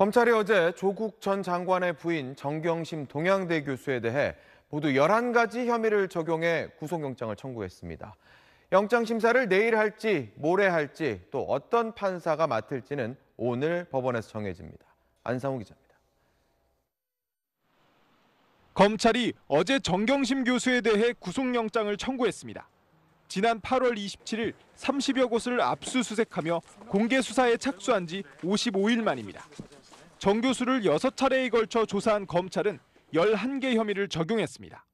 검찰이 어제 조국 전 장관의 부인 정경심 동양대 교수에 대해 모두 11가지 혐의를 적용해 구속영장을 청구했습니다. 영장 심사를 내일 할지 모레 할지 또 어떤 판사가 맡을지는 오늘 법원에서 정해집니다. 안상우 기자입니다. 검찰이 어제 정경심 교수에 대해 구속영장을 청구했습니다. 지난 8월 27일 30여 곳을 압수수색하며 공개 수사에 착수한 지 55일 만입니다. 정 교수를 6차례에 걸쳐 조사한 검찰은 11개 혐의를 적용했습니다.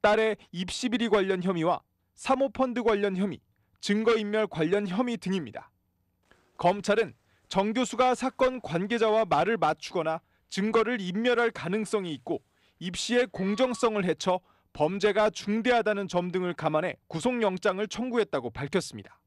딸의 입시 비리 관련 혐의와 사모펀드 관련 혐의, 증거인멸 관련 혐의 등입니다. 검찰은 정 교수가 사건 관계자와 말을 맞추거나 증거를 인멸할 가능성이 있고 입시의 공정성을 해쳐 범죄가 중대하다는 점 등을 감안해 구속영장을 청구했다고 밝혔습니다.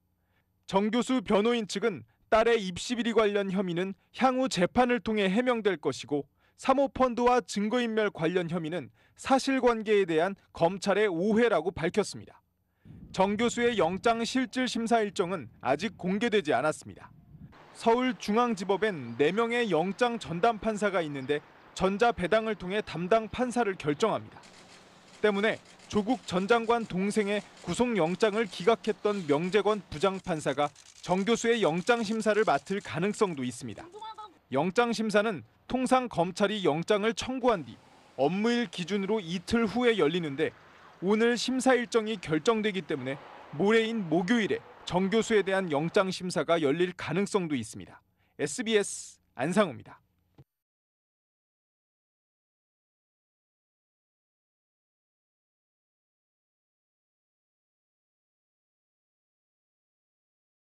정 교수 변호인 측은 딸의 입시 비리 관련 혐의는 향후 재판을 통해 해명될 것이고 사모펀드와 증거인멸 관련 혐의는 사실관계에 대한 검찰의 오해라고 밝혔습니다. 정 교수의 영장 실질 심사 일정은 아직 공개되지 않았습니다. 서울중앙지법엔 4명의 영장 전담 판사가 있는데 전자 배당을 통해 담당 판사를 결정합니다. 때문에 조국 전 장관 동생의 구속영장을 기각했던 명재권 부장판사가 정 교수의 영장심사를 맡을 가능성도 있습니다. 영장심사는 통상 검찰이 영장을 청구한 뒤 업무일 기준으로 이틀 후에 열리는데 오늘 심사 일정이 결정되기 때문에 모레인 목요일에 정 교수에 대한 영장심사가 열릴 가능성도 있습니다. SBS 안상우입니다.